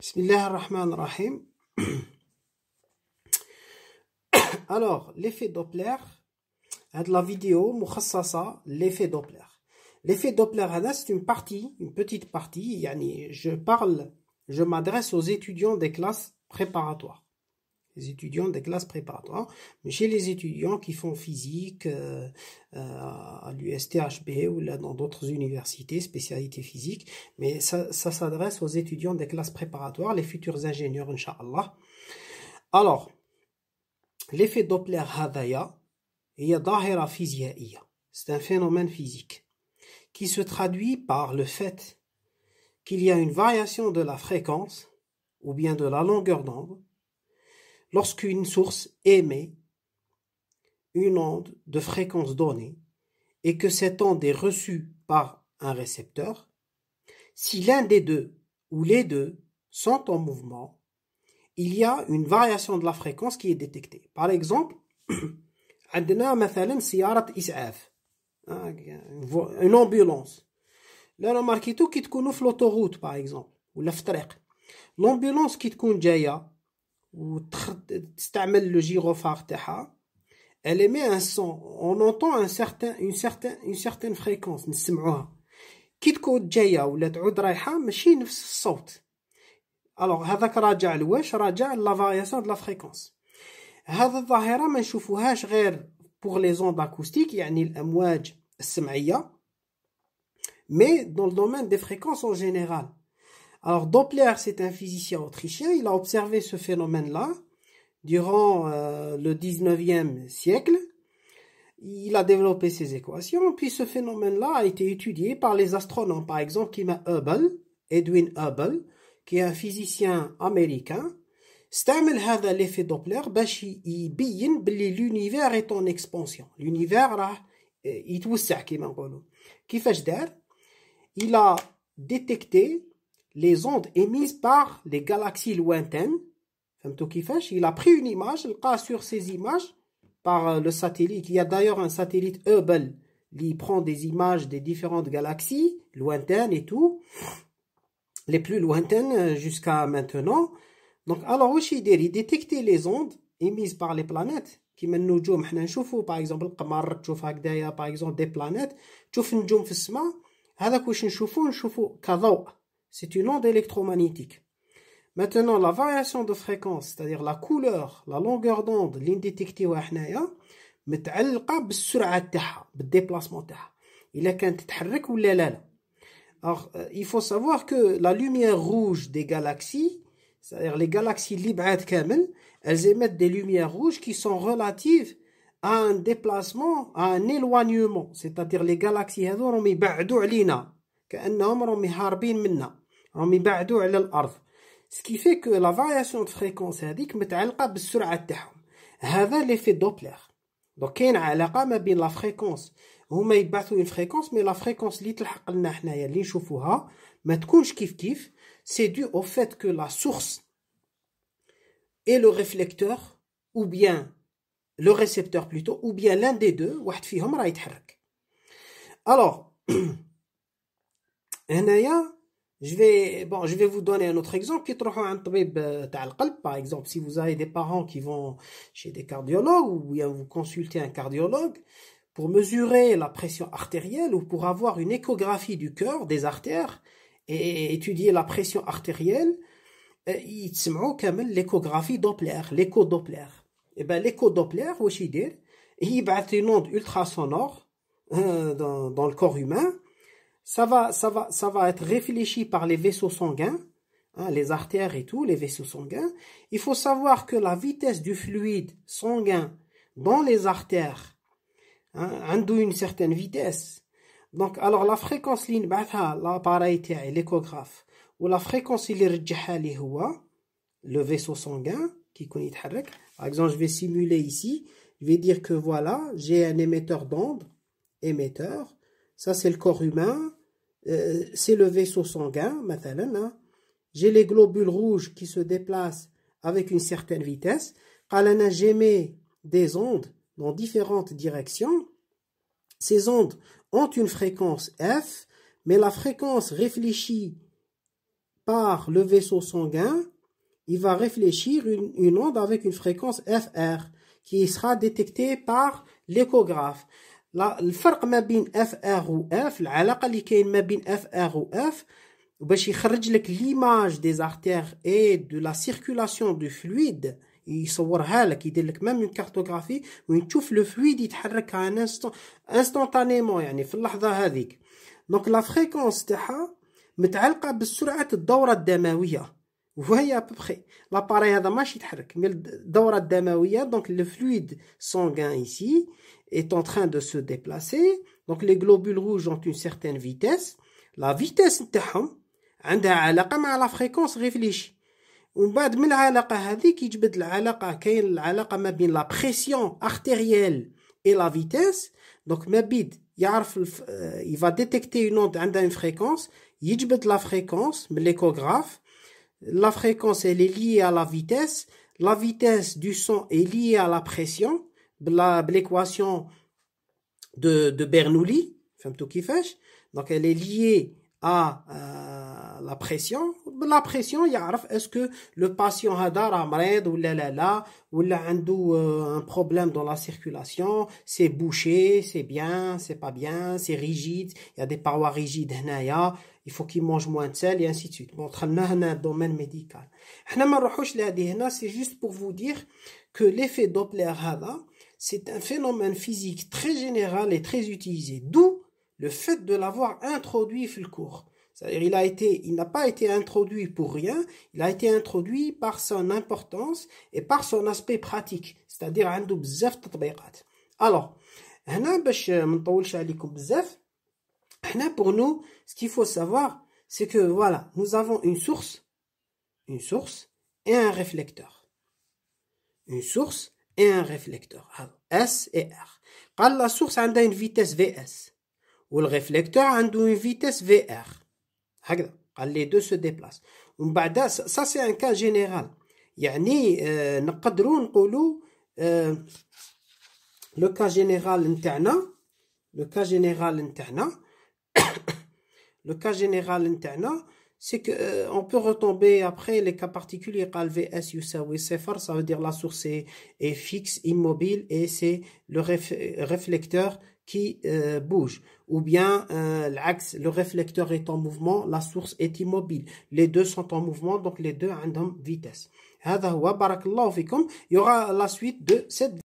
بسم Alors, l'effet Doppler, hein, la vidéo l'effet Doppler. L'effet Doppler, hein, c'est une partie, une petite partie, je parle, je m'adresse aux étudiants des classes préparatoires les étudiants des classes préparatoires, hein. mais chez les étudiants qui font physique euh, euh à l'USTHB ou là dans d'autres universités, spécialités physique, mais ça, s'adresse aux étudiants des classes préparatoires, les futurs ingénieurs, Inch'Allah. Alors, l'effet Doppler Hadaya c'est un phénomène physique qui se traduit par le fait qu'il y a une variation de la fréquence ou bien de la longueur d'onde lorsqu'une source émet une onde de fréquence donnée et que cette onde est reçue par un récepteur, si l'un des deux ou les deux sont en mouvement, il y a une variation de la fréquence qui est détectée. Par exemple, hein, une ambulance. Là, remarquez tout qui l'autoroute, par exemple, ou l'ambulance qui te وتستعمل لو جيروفار تاعها elle émet un son on entend un certain une certaine une certaine fréquence نسمعوها كي تكون جايه ولا تعود رايحه ماشي نفس الصوت alors هذاك راجع لواش راجع لا فارياسيون دو لا فريكونس هذه الظاهره ما نشوفوهاش غير بور لي زوند اكوستيك يعني الامواج السمعيه مي دون لو دومين دي فريكونس اون جينيرال alors Doppler, c'est un physicien autrichien, il a observé ce phénomène-là durant euh, le 19e siècle. Il a développé ses équations, puis ce phénomène-là a été étudié par les astronomes, par exemple Kima Hubble, Edwin Hubble, qui est un physicien américain. استعمل هذا l'effet Doppler باش يبين بلي l'univers est en expansion. L'univers راه يتوسع كما نقولوا. كيفاش دار؟ Il a détecté les ondes émises par les galaxies lointaines. Il a pris une image, Il a sur ces images, par euh, le satellite. Il y a d'ailleurs un satellite Hubble qui prend des images des différentes galaxies lointaines et tout, les plus lointaines euh, jusqu'à maintenant. Donc, alors, il détecte les ondes émises par les planètes. par exemple par exemple باغ اكزومبل des تشوف des planètes اكزومبل دي بلانيت تشوف في السماء c'est une onde électromagnétique. Maintenant, la variation de fréquence, c'est-à-dire la couleur, la longueur d'onde, l'indétectée حنايا متعلقة la تاعها, déplacement. تاعها. Alors, euh, il faut savoir que la lumière rouge des galaxies, c'est-à-dire les galaxies libres kamel, elles émettent des lumières rouges qui sont relatives à un déplacement, à un éloignement. C'est-à-dire les galaxies ce qui fait que la variation de fréquence indique métalabre sur la terre a l'effet doppler. donc, à l'arbre, il y a bien la fréquence. vous m'avez bâtu une fréquence, mais la fréquence littéralement n'a rien à voir avec l'infusor. mais le couche qui fait c'est fait que la source est le réflecteur, ou bien le récepteur plutôt, ou bien l'un des deux, ou bien le réflecteur. alors, en dehors de je vais, bon, je vais vous donner un autre exemple. Euh, Par exemple, si vous avez des parents qui vont chez des cardiologues ou vous consultez un cardiologue pour mesurer la pression artérielle ou pour avoir une échographie du cœur, des artères, et étudier la pression artérielle, il euh, ils quand même l'échographie Doppler, l'écho Doppler. Et eh ben l'écho Doppler, il y a une onde ultrasonore euh, dans, dans le corps humain ça va, ça, va, ça va être réfléchi par les vaisseaux sanguins, hein, les artères et tout, les vaisseaux sanguins. Il faut savoir que la vitesse du fluide sanguin dans les artères, hein, une certaine vitesse. Donc, alors la fréquence ligne, l'appareil, l'échographe, ou la fréquence il le vaisseau sanguin qui connaît Par exemple, je vais simuler ici. Je vais dire que voilà, j'ai un émetteur d'onde, émetteur. Ça, c'est le corps humain. Euh, c'est le vaisseau sanguin, hein. j'ai les globules rouges qui se déplacent avec une certaine vitesse, Alana j'émets des ondes dans différentes directions, ces ondes ont une fréquence F, mais la fréquence réfléchie par le vaisseau sanguin, il va réfléchir une, une onde avec une fréquence FR qui sera détectée par l'échographe. لا الفرق ما بين اف ار و اف العلاقه اللي كاين ما بين اف ار و اف باش يخرج لك ليماج دي زارتير اي دو لا سيركولاسيون دو فلويد يصورها لك يدير لك ميم اون كارتوغرافي وين تشوف لو فلويد يتحرك ان انستونتانيمون يعني في اللحظه هذيك دونك لا فريكونس تاعها متعلقه بسرعه الدوره الدمويه voyez à peu près. L'appareil هذا ماشي يتحرك mais donc le fluide sanguin ici est en train de se déplacer donc les globules rouges ont une certaine vitesse la vitesse نتاعهم عندها علاقة مع la fréquence réfléchie on بعد من العلاقة هذيك يجبد العلاقة كاين العلاقة ما بين la pression artérielle et la vitesse donc euh, il va détecter une onde عندها une fréquence يجبد la fréquence من l'échographe la fréquence, elle est liée à la vitesse. La vitesse du son est liée à la pression. L'équation de, de Bernoulli, donc elle est liée à euh, la pression, la pression, يعرف اسكو لو باسيون هذا راه مريض ولا لا لا ولا عنده problème dans la circulation, c'est bouché, c'est bien, c'est pas bien, c'est rigide. y a des parois rigides هنايا il faut qu'il mange moins de sel et ainsi de suite. Bon, on a un domaine médical. C'est juste pour vous dire que l'effet Doppler, c'est un phénomène physique très général et très utilisé. D'où le fait de l'avoir introduit dans le cours. C'est-à-dire, il n'a pas été introduit pour rien, il a été introduit par son importance et par son aspect pratique, c'est-à-dire عنده بزاف تطبيقات. Alors, pour nous, ce qu'il faut savoir, c'est que voilà, nous avons une source, une source et un réflecteur. Une source et un réflecteur, S et R. la source a une vitesse VS, ou le réflecteur a une vitesse VR. هكذا قال لي دو سو ديبلاس ومن بعد سا سي ان كا جينيرال يعني آه، نقدروا نقولوا لو كا جينيرال نتاعنا لو كا جينيرال نتاعنا لو كا جينيرال نتاعنا c'est que euh, on peut retomber après les cas particuliers VS ça veut dire la source est, fixe immobile et c'est le réflecteur qui euh, bouge ou bien euh, l'axe le réflecteur est en mouvement la source est immobile les deux sont en mouvement donc les deux ont une vitesse il y aura la suite de cette